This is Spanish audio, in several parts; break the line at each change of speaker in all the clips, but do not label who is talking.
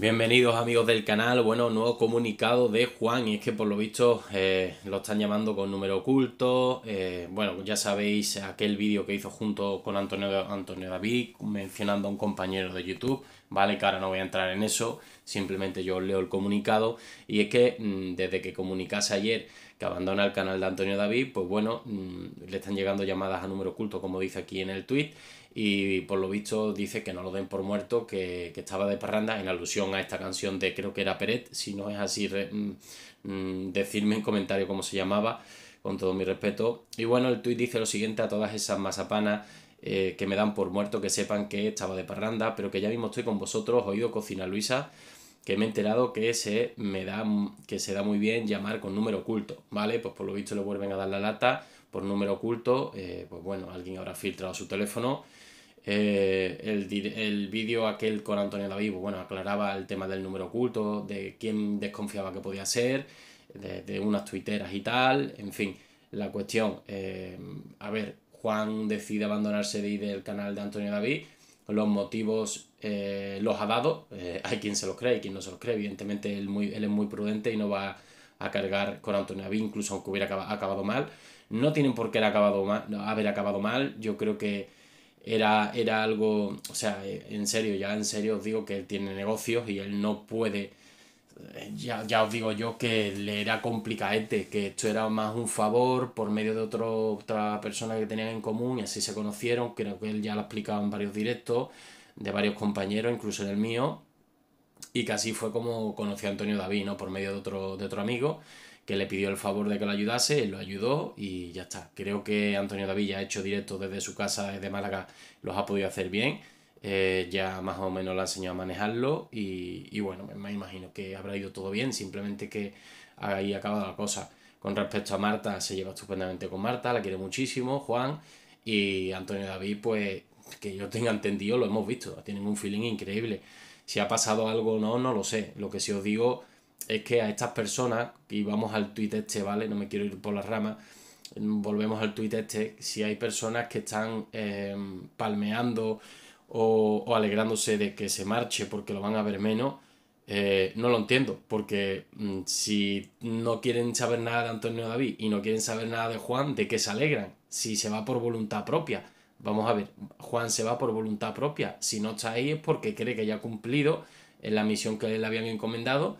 Bienvenidos amigos del canal, bueno, nuevo comunicado de Juan y es que por lo visto eh, lo están llamando con número oculto, eh, bueno, ya sabéis aquel vídeo que hizo junto con Antonio, Antonio David mencionando a un compañero de YouTube, vale, que ahora no voy a entrar en eso, simplemente yo leo el comunicado y es que mm, desde que comunicase ayer que abandona el canal de Antonio David, pues bueno, mm, le están llegando llamadas a número oculto como dice aquí en el tweet y por lo visto dice que no lo den por muerto, que, estaba de parranda en alusión a esta canción de creo que era Peret, si no es así, mm, mm, decirme en comentario cómo se llamaba, con todo mi respeto. Y bueno, el tuit dice lo siguiente a todas esas masapanas eh, que me dan por muerto, que sepan que estaba de parranda, pero que ya mismo estoy con vosotros, oído Cocina Luisa, que me he enterado que se, me da, mm, que se da muy bien llamar con número oculto, ¿vale? Pues por lo visto le vuelven a dar la lata por número oculto, eh, pues bueno, alguien habrá filtrado su teléfono eh, el, vídeo aquel con Antonio David pues bueno, aclaraba el tema del número oculto, de quién desconfiaba que podía ser, de, unas tuiteras y tal, en fin, la cuestión, eh, a ver, Juan decide abandonarse de ir del canal de Antonio David, los motivos eh, los ha dado, hay quien se los cree y quien no se los cree, evidentemente él, muy, él es muy prudente y no va a cargar con Antonio David, incluso aunque hubiera acabado mal, no tienen por qué haber acabado mal yo creo que era, era algo, o sea, en serio, ya en serio os digo que él tiene negocios y él no puede, eh, ya, ya os digo yo que le era complicadete, que esto era más un favor por medio de otro, otra persona que tenían en común y así se conocieron, creo que él ya lo ha explicado en varios directos de varios compañeros, incluso en el mío, y casi fue como conocí a Antonio David, ¿no? Por medio de otro, de otro amigo que le pidió el favor de que lo ayudase, lo ayudó y ya está. Creo que Antonio David ya ha hecho directo desde su casa, desde Málaga, los ha podido hacer bien. Eh, ya más o menos la ha enseñado a manejarlo y, y, bueno, me imagino que habrá ido todo bien, simplemente que ahí ha acabado la cosa. Con respecto a Marta, se lleva estupendamente con Marta, la quiere muchísimo, Juan y Antonio David, pues que yo tenga entendido, lo hemos visto, tienen un feeling increíble. Si ha pasado algo o no, no lo sé. Lo que sí os digo es que a estas personas, y vamos al tuit este, ¿vale? No me quiero ir por las ramas. Volvemos al tuit este. Si hay personas que están em, palmeando o, alegrándose de que se marche porque lo van a ver menos, eh, no lo entiendo. Porque mm, si no quieren saber nada de Antonio David y no quieren saber nada de Juan, ¿de qué se alegran? Si se va por voluntad propia Vamos a ver, Juan se va por voluntad propia. Si no está ahí es porque cree que ya ha cumplido la misión que le habían encomendado.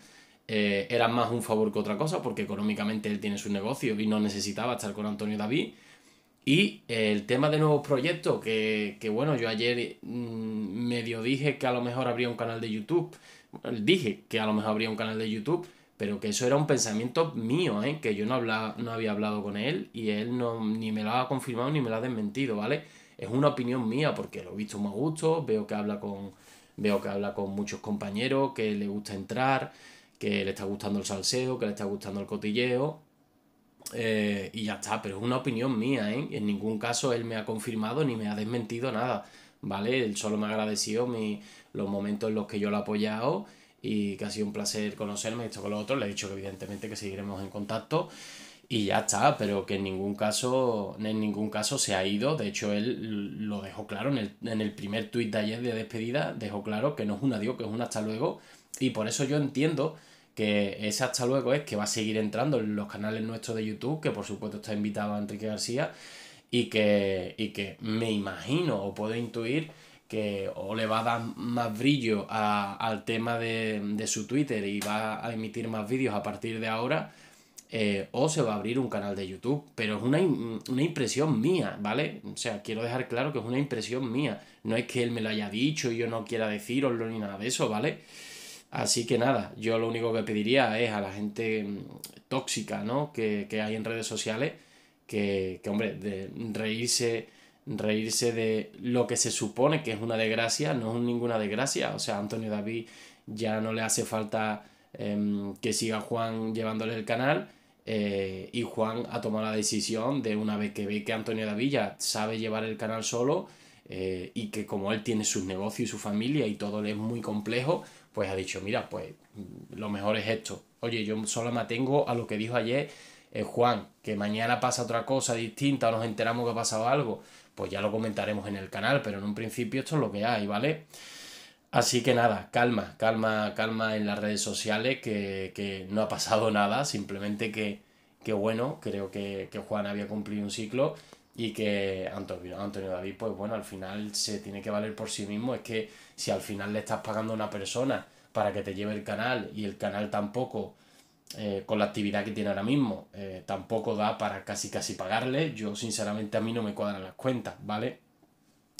Eh, era más un favor que otra cosa, porque económicamente él tiene su negocio y no necesitaba estar con Antonio David. Y eh, el tema de nuevos proyectos, que, bueno, yo ayer mm, medio dije que a lo mejor habría un canal de YouTube. Dije que a lo mejor habría un canal de YouTube, pero que eso era un pensamiento mío, ¿eh? que yo no, no había hablado con él y él no, ni me lo ha confirmado ni me lo ha desmentido, ¿vale? es una opinión mía porque lo he visto más gusto, veo que habla con veo que habla con muchos compañeros, que le gusta entrar, que le está gustando el salseo, que le está gustando el cotilleo. Eh, y ya está, pero es una opinión mía, ¿eh? En ningún caso él me ha confirmado ni me ha desmentido nada, ¿vale? Él solo me ha agradecido los momentos en los que yo lo he apoyado y que ha sido un placer conocerme, esto con los otros, Le he dicho que evidentemente que seguiremos en contacto y ya está, pero que en ningún caso, en ningún caso se ha ido. De hecho, él lo dejó claro en el, en el primer tuit de ayer de despedida, dejó claro que no es un adiós, que es un hasta luego. Y por eso yo entiendo que ese hasta luego es que va a seguir entrando en los canales nuestros de YouTube, que por supuesto está invitado a Enrique García, y que, y que me imagino o puedo intuir que o le va a dar más brillo al tema de, de su Twitter y va a emitir más vídeos a partir de ahora eh, o se va a abrir un canal de YouTube. Pero es una, impresión mía, ¿vale? O sea, quiero dejar claro que es una impresión mía. No es que él me lo haya dicho y yo no quiera deciroslo ni nada de eso, ¿vale? Así que nada, yo lo único que pediría es a la gente mm, tóxica, ¿no? Que, hay en redes sociales, que, hombre, reírse reírse de lo que se supone que es una desgracia, no es ninguna desgracia. O sea, Antonio David ya no le hace falta em, que siga Juan llevándole el canal. Eh, y Juan ha tomado la decisión de una vez que ve que Antonio Davilla sabe llevar el canal solo eh, y que como él tiene sus negocios y su familia y todo le es muy complejo, pues ha dicho, mira, pues mm, lo mejor es esto. Oye, yo solo me atengo a lo que dijo ayer eh, Juan, que mañana pasa otra cosa distinta o nos enteramos que ha pasado algo, pues ya lo comentaremos en el canal, pero en un principio esto es lo que hay, ¿vale? Así que nada, calma, calma, calma en las redes sociales, que, no ha pasado nada, simplemente que, bueno, creo que, que, Juan había cumplido un ciclo y que Antonio, Antonio David, pues bueno, al final se tiene que valer por sí mismo, es que si al final le estás pagando a una persona para que te lleve el canal y el canal tampoco, eh, con la actividad que tiene ahora mismo, eh, tampoco da para casi casi pagarle, yo sinceramente a mí no me cuadran las cuentas, ¿vale?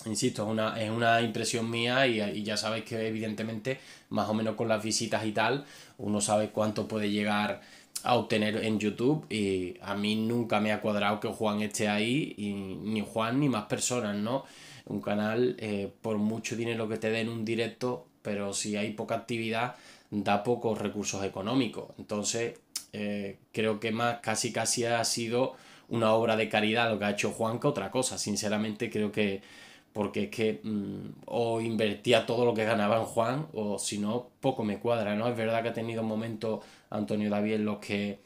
insisto, es una, es una impresión mía y, y, ya sabéis que evidentemente, más o menos con las visitas y tal, uno sabe cuánto puede llegar a obtener en YouTube y a mí nunca me ha cuadrado que Juan esté ahí, y ni Juan ni más personas, ¿no? Un canal, eh, por mucho dinero que te den un directo, pero si hay poca actividad, da pocos recursos económicos. Entonces, eh, creo que más casi casi ha sido una obra de caridad lo que ha hecho Juan que otra cosa. Sinceramente, creo que porque es que mm, o invertía todo lo que ganaba en Juan o si no, poco me cuadra, ¿no? Es verdad que ha tenido momentos Antonio David en los que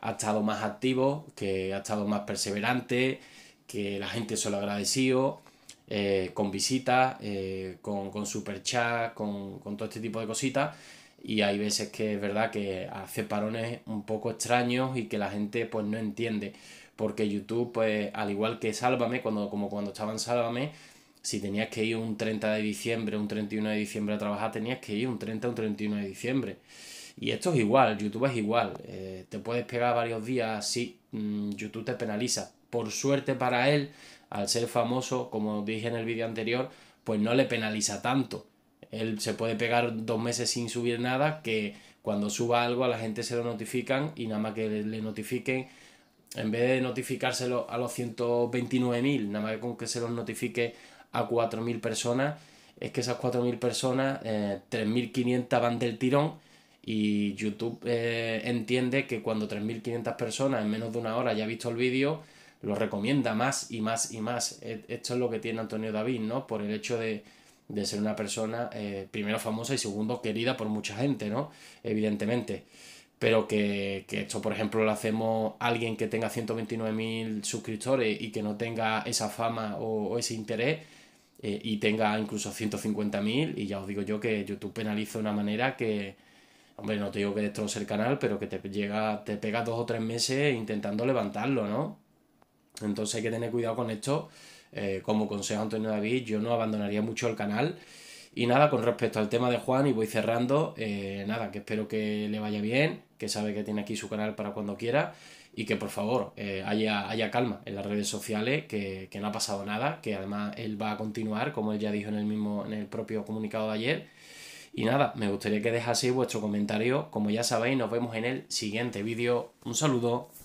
ha estado más activo, que ha estado más perseverante, que la gente se lo ha agradecido, eh, con visitas, eh, con, superchats, con, todo este tipo de cositas. Y hay veces que es verdad que hace parones un poco extraños y que la gente pues no entiende. Porque YouTube, pues, al igual que Sálvame, cuando, como cuando estaba en Sálvame, si tenías que ir un 30 de diciembre, un 31 de diciembre a trabajar, tenías que ir un 30 o un 31 de diciembre. Y esto es igual, YouTube es igual. Eh, te puedes pegar varios días, sí, mm, YouTube te penaliza. Por suerte para él, al ser famoso, como dije en el vídeo anterior, pues no le penaliza tanto. Él se puede pegar dos meses sin subir nada, que cuando suba algo a la gente se lo notifican y nada más que le notifiquen, en vez de notificárselo a los 129.000, nada más que que se los notifique a 4.000 personas, es que esas 4.000 personas, 3.500 eh, van del tirón y YouTube eh, entiende que cuando 3.500 personas en menos de una hora ya ha visto el vídeo, lo recomienda más y más y más. E, esto es lo que tiene Antonio David, ¿no? Por el hecho de, ser una persona, eh, primero famosa y segundo querida por mucha gente, ¿no? Evidentemente. Pero que, esto, por ejemplo, lo hacemos alguien que tenga 129.000 suscriptores y que no tenga esa fama o ese interés, eh, y tenga incluso 150.000 y ya os digo yo que YouTube penaliza de una manera que, hombre, no te digo que destroce el canal, pero que te llega, te pega dos o tres meses intentando levantarlo, ¿no? Entonces hay que tener cuidado con esto. Eh, como consejo Antonio David, yo no abandonaría mucho el canal. Y nada, con respecto al tema de Juan, y voy cerrando, eh, nada, que espero que le vaya bien, que sabe que tiene aquí su canal para cuando quiera y que por favor eh, haya, haya, calma en las redes sociales, que, no ha pasado nada, que además él va a continuar, como él ya dijo en el mismo, en el propio comunicado de ayer. Y nada, me gustaría que dejaseis vuestro comentario. Como ya sabéis, nos vemos en el siguiente vídeo. Un saludo.